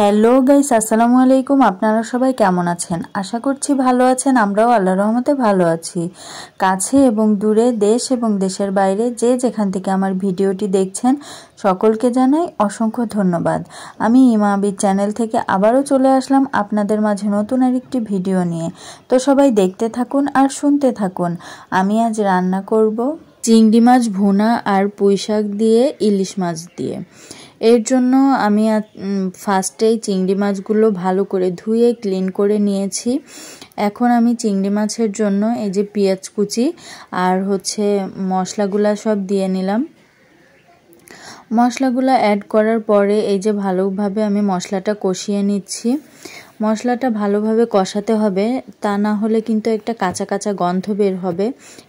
hello guys আসসালামু আলাইকুম আপনারা সবাই কেমন আছেন আশা করছি ভালো আছেন আমরাও আল্লাহ রহমতে ভালো আছি কাছে এবং দূরে দেশ এবং দেশের বাইরে যে যেখান থেকে আমার ভিডিওটি দেখছেন সকলকে জানাই অসংখ্য ধন্যবাদ আমি ইমাবির চ্যানেল থেকে আবারও চলে আসলাম আপনাদের মাঝে নতুন আরেকটি ভিডিও নিয়ে তো সবাই দেখতে থাকুন আর শুনতে থাকুন আমি আজ রান্না করব চিংড়ি মাছ ভুনা আর পুঁই শাক দিয়ে ইলিশ মাছ দিয়ে এর জন্য আমি ফার্স্টেই চিংড়ি মাছগুলো ভালো করে ধুয়ে ক্লিন করে নিয়েছি এখন আমি চিংড়ি মাছের জন্য এই যে পেঁয়াজ কুচি আর হচ্ছে মশলাগুলো সব দিয়ে নিলাম মশলাগুলো অ্যাড করার পরে এই যে ভালোভাবে আমি মশলাটা কষিয়ে নিচ্ছি মশলাটা ভালোভাবে কষাতে হবে তা না হলে কিন্তু একটা কাঁচা কাঁচা গন্ধ বের হবে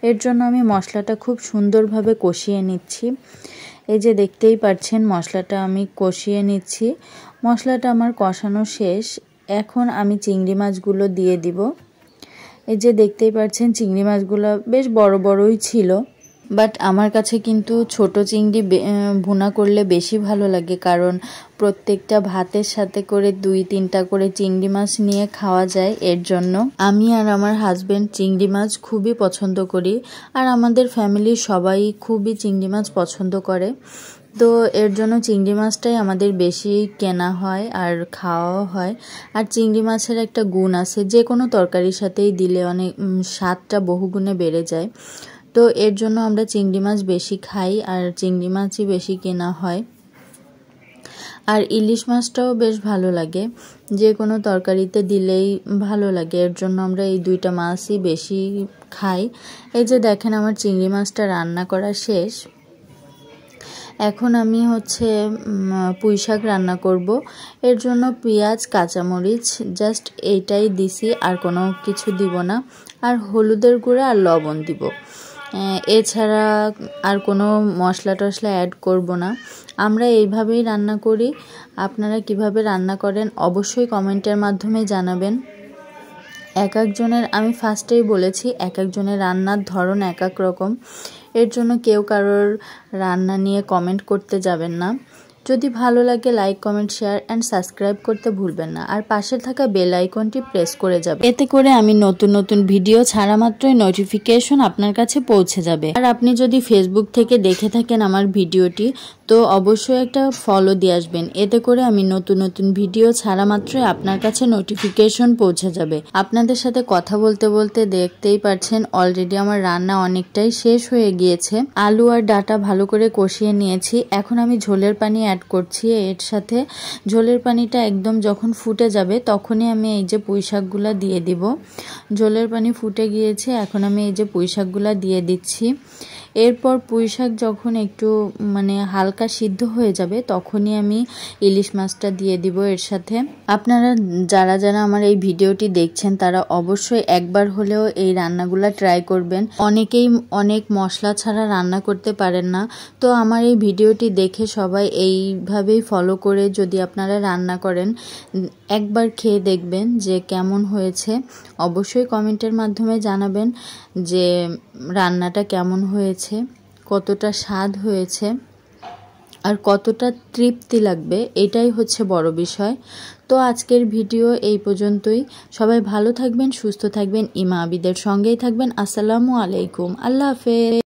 এর জন্য আমি মশলাটা খুব সুন্দরভাবে কষিয়ে নিচ্ছি এই যে দেখতেই পাচ্ছেন মশলাটা আমি কষিয়ে নিচ্ছি মশলাটা আমার কষানো শেষ এখন আমি চিংড়ি মাছগুলো দিয়ে দিব এই যে দেখতেই পাচ্ছেন চিংড়ি মাছগুলো বেশ বড় বড়ই ছিল বাট আমার কাছে কিন্তু ছোট চিংড়ি ভুনা করলে বেশি ভালো লাগে কারণ প্রত্যেকটা ভাতের সাথে করে দুই তিনটা করে চিংড়ি মাছ নিয়ে খাওয়া যায় এর জন্য আমি আর আমার হাজব্যান্ড চিংড়ি মাছ খুবই পছন্দ করি আর আমাদের ফ্যামিলির সবাই খুবই চিংড়ি মাছ পছন্দ করে তো এর জন্য চিংড়ি মাছটাই আমাদের বেশি কেনা হয় আর খাওয়াও হয় আর চিংড়ি মাছের একটা গুণ আছে যে কোনো তরকারির সাথেই দিলে অনেক স্বাদটা বহুগুণে বেড়ে যায় তো এর জন্য আমরা চিংড়ি মাছ বেশি খাই আর চিংড়ি মাছই বেশি কেনা হয় আর ইলিশ মাছটাও বেশ ভালো লাগে যে কোনো তরকারিতে দিলেই ভালো লাগে এর জন্য আমরা এই দুইটা মাছই বেশি খাই এই যে দেখেন আমার চিংড়ি মাছটা রান্না করা শেষ এখন আমি হচ্ছে পুঁই শাক রান্না করব এর জন্য পেঁয়াজ কাঁচামরিচ জাস্ট এইটাই দিছি আর কোনো কিছু দিব না আর হলুদের গুঁড়া আর লবণ দিব এছাড়া আর কোনো মশলা টশলা অ্যাড করব না আমরা এইভাবেই রান্না করি আপনারা কিভাবে রান্না করেন অবশ্যই কমেন্টের মাধ্যমে জানাবেন এক একজনের আমি ফার্স্টেই বলেছি এক একজনের রান্নার ধরন এক এক রকম এর জন্য কেউ কারোর রান্না নিয়ে কমেন্ট করতে যাবেন না যদি ভালো লাগে like comment share and subscribe করতে ভুলবেন না আর পাশে থাকা বেল আইকনটি প্রেস করে যাবে এতে করে আমি নতুন নতুন ভিডিও ছাড়া মাত্রই নোটিফিকেশন আপনার কাছে পৌঁছে যাবে আর আপনি যদি ফেসবুক থেকে দেখে থাকেন আমার ভিডিওটি তো অবশ্যই একটা ফলো দিয়ে আসবেন এতে করে আমি নতুন নতুন ভিডিও ছাড়া মাত্রই আপনার কাছে নোটিফিকেশন পৌঁছে যাবে আপনাদের সাথে কথা বলতে বলতে দেখতেই পারছেন অলরেডি আমার রান্না অনেকটাই শেষ হয়ে গিয়েছে আলু আর ডাটা ভালো করে কষিয়ে নিয়েছি এখন আমি ঝোলের পানি অ্যাড করছি এর সাথে ঝোলের পানিটা একদম যখন ফুটে যাবে তখনই আমি এই যে পুঁই দিয়ে দিব ঝোলের পানি ফুটে গিয়েছে এখন আমি এই যে পুঁইশাকগুলো দিয়ে দিচ্ছি এরপর পুঁই শাক যখন একটু মানে হালকা সিদ্ধ হয়ে যাবে তখনই আমি ইলিশ মাছটা দিয়ে দিব এর সাথে আপনারা যারা যারা আমার এই ভিডিওটি দেখছেন তারা অবশ্যই একবার হলেও এই রান্নাগুলা ট্রাই করবেন অনেকেই অনেক মশলা ছাড়া রান্না করতে পারেন না তো আমার এই ভিডিওটি দেখে সবাই এইভাবেই ফলো করে যদি আপনারা রান্না করেন একবার খেয়ে দেখবেন যে কেমন হয়েছে অবশ্যই কমেন্টের মাধ্যমে জানাবেন যে রান্নাটা কেমন হয়েছে হয়েছে কতটা স্বাদ হয়েছে আর কতটা তৃপ্তি লাগবে এটাই হচ্ছে বড় বিষয় তো আজকের ভিডিও এই পর্যন্তই সবাই ভালো থাকবেন সুস্থ থাকবেন ইমা আবিদের সঙ্গেই থাকবেন আসসালামু আলাইকুম আল্লাহ হাফেজ